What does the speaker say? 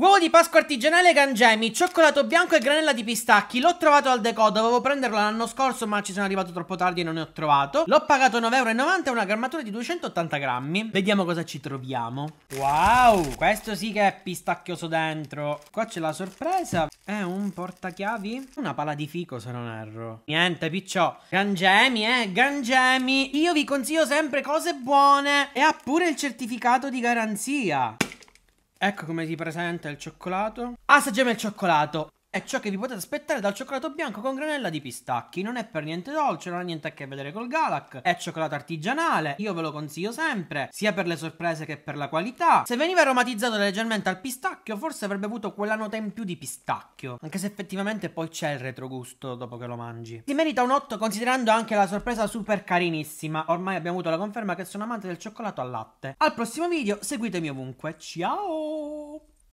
Uovo di Pasqua artigianale Gangemi, cioccolato bianco e granella di pistacchi. L'ho trovato al deco, dovevo prenderlo l'anno scorso, ma ci sono arrivato troppo tardi e non ne ho trovato. L'ho pagato 9,90€ e una grammatura di 280 grammi. Vediamo cosa ci troviamo. Wow, questo sì che è pistacchioso dentro. Qua c'è la sorpresa. È un portachiavi? Una pala di fico, se non erro. Niente, picciò. Gangemi, eh, Gangemi. Io vi consiglio sempre cose buone. E ha pure il certificato di garanzia. Ecco come si presenta il cioccolato. Assaggiamo ah, il cioccolato è ciò che vi potete aspettare dal cioccolato bianco con granella di pistacchi. Non è per niente dolce, non ha niente a che vedere col Galak. È cioccolato artigianale, io ve lo consiglio sempre, sia per le sorprese che per la qualità. Se veniva aromatizzato leggermente al pistacchio, forse avrebbe avuto quella nota in più di pistacchio. Anche se effettivamente poi c'è il retrogusto dopo che lo mangi. Si merita un 8 considerando anche la sorpresa super carinissima. Ormai abbiamo avuto la conferma che sono amante del cioccolato al latte. Al prossimo video, seguitemi ovunque. Ciao!